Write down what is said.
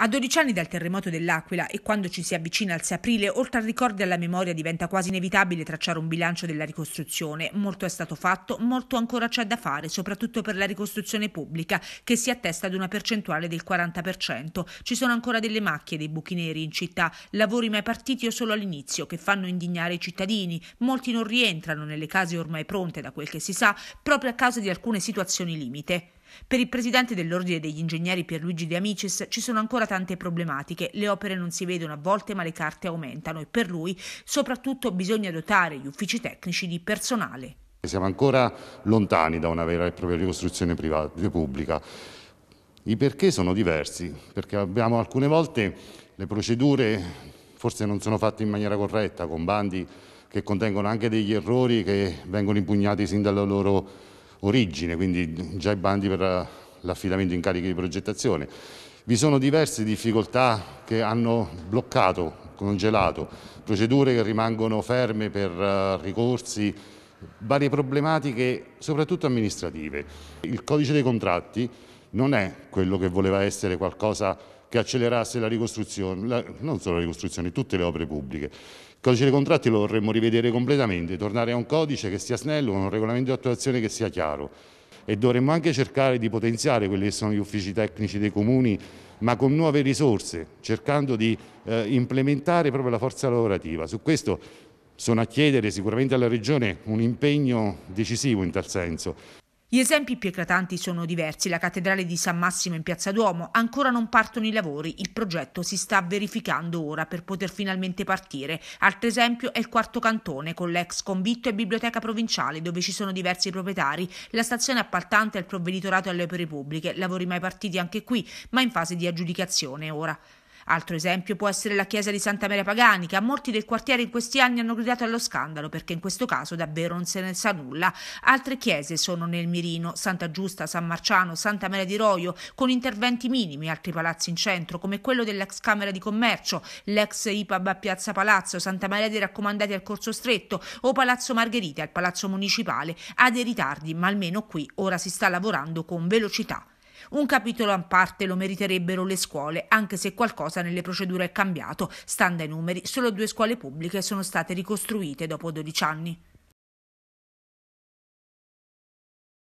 A 12 anni dal terremoto dell'Aquila e quando ci si avvicina al 6 aprile, oltre al ricordo e alla memoria diventa quasi inevitabile tracciare un bilancio della ricostruzione. Molto è stato fatto, molto ancora c'è da fare, soprattutto per la ricostruzione pubblica, che si attesta ad una percentuale del 40%. Ci sono ancora delle macchie, dei buchi neri in città, lavori mai partiti o solo all'inizio, che fanno indignare i cittadini. Molti non rientrano nelle case ormai pronte, da quel che si sa, proprio a causa di alcune situazioni limite. Per il presidente dell'Ordine degli Ingegneri Pierluigi De Amicis ci sono ancora tante problematiche, le opere non si vedono a volte ma le carte aumentano e per lui soprattutto bisogna dotare gli uffici tecnici di personale. Siamo ancora lontani da una vera e propria ricostruzione privata, pubblica. I perché sono diversi, perché abbiamo alcune volte le procedure forse non sono fatte in maniera corretta, con bandi che contengono anche degli errori che vengono impugnati sin dalla loro origine, quindi già i bandi per eh, l'affidamento in carichi di progettazione. Vi sono diverse difficoltà che hanno bloccato, congelato, procedure che rimangono ferme per eh, ricorsi, varie problematiche soprattutto amministrative. Il codice dei contratti non è quello che voleva essere qualcosa che accelerasse la ricostruzione, la, non solo la ricostruzione, tutte le opere pubbliche. Il codice dei contratti lo vorremmo rivedere completamente, tornare a un codice che sia snello, con un regolamento di attuazione che sia chiaro e dovremmo anche cercare di potenziare quelli che sono gli uffici tecnici dei comuni, ma con nuove risorse, cercando di eh, implementare proprio la forza lavorativa. Su questo sono a chiedere sicuramente alla Regione un impegno decisivo in tal senso. Gli esempi più eclatanti sono diversi. La cattedrale di San Massimo in Piazza Duomo ancora non partono i lavori. Il progetto si sta verificando ora per poter finalmente partire. Altro esempio è il quarto cantone con l'ex convitto e biblioteca provinciale dove ci sono diversi proprietari. La stazione appaltante e il provveditorato alle opere pubbliche. Lavori mai partiti anche qui, ma in fase di aggiudicazione ora. Altro esempio può essere la chiesa di Santa Maria Pagani, che a molti del quartiere in questi anni hanno gridato allo scandalo perché in questo caso davvero non se ne sa nulla. Altre chiese sono nel mirino, Santa Giusta, San Marciano, Santa Maria di Roio, con interventi minimi, altri palazzi in centro, come quello dell'ex Camera di Commercio, l'ex IPAB a Piazza Palazzo, Santa Maria dei Raccomandati al Corso Stretto o Palazzo Margherita al Palazzo Municipale, ha dei ritardi, ma almeno qui ora si sta lavorando con velocità. Un capitolo a parte lo meriterebbero le scuole, anche se qualcosa nelle procedure è cambiato. Stando ai numeri, solo due scuole pubbliche sono state ricostruite dopo 12 anni.